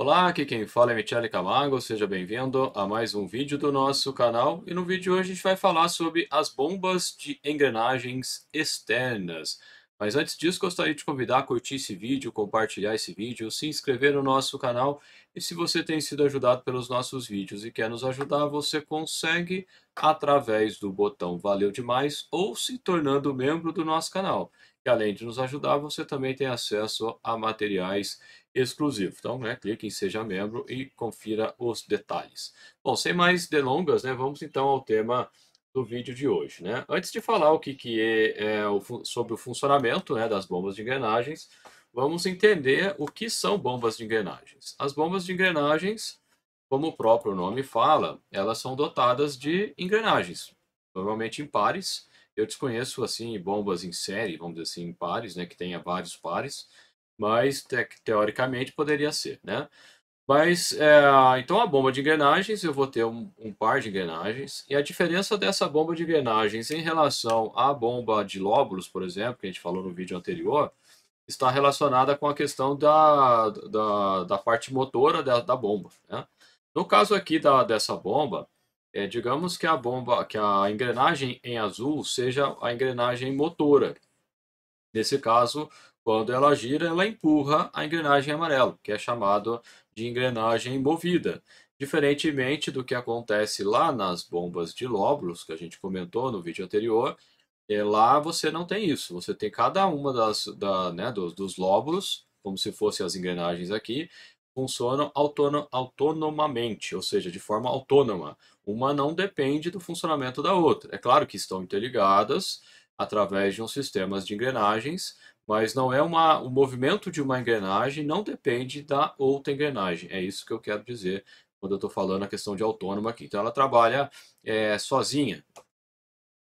Olá, aqui quem fala é Michele Camargo, seja bem-vindo a mais um vídeo do nosso canal e no vídeo de hoje a gente vai falar sobre as bombas de engrenagens externas. Mas antes disso, gostaria de convidar a curtir esse vídeo, compartilhar esse vídeo, se inscrever no nosso canal e se você tem sido ajudado pelos nossos vídeos e quer nos ajudar, você consegue através do botão Valeu Demais ou se tornando membro do nosso canal além de nos ajudar, você também tem acesso a materiais exclusivos. Então, né, clique em Seja Membro e confira os detalhes. Bom, sem mais delongas, né, vamos então ao tema do vídeo de hoje. Né? Antes de falar o que, que é, é o, sobre o funcionamento né, das bombas de engrenagens, vamos entender o que são bombas de engrenagens. As bombas de engrenagens, como o próprio nome fala, elas são dotadas de engrenagens, normalmente em pares. Eu desconheço, assim, bombas em série, vamos dizer assim, em pares, né? Que tenha vários pares, mas te teoricamente poderia ser, né? Mas, é, então, a bomba de engrenagens, eu vou ter um, um, par de engrenagens. E a diferença dessa bomba de engrenagens em relação à bomba de lóbulos, por exemplo, que a gente falou no vídeo anterior, está relacionada com a questão da, da, da parte motora da, da bomba. Né? No caso aqui da, dessa bomba, é, digamos que a bomba, que a engrenagem em azul seja a engrenagem motora. Nesse caso, quando ela gira, ela empurra a engrenagem amarela que é chamado de engrenagem movida. Diferentemente do que acontece lá nas bombas de lóbulos, que a gente comentou no vídeo anterior, é, lá você não tem isso. Você tem cada uma das, da, né, dos, dos lóbulos, como se fossem as engrenagens aqui, funcionam autonom, autonomamente, ou seja, de forma autônoma. Uma não depende do funcionamento da outra. É claro que estão interligadas através de uns sistemas de engrenagens, mas não é uma, o movimento de uma engrenagem não depende da outra engrenagem. É isso que eu quero dizer quando eu estou falando a questão de autônoma aqui. Então ela trabalha é, sozinha.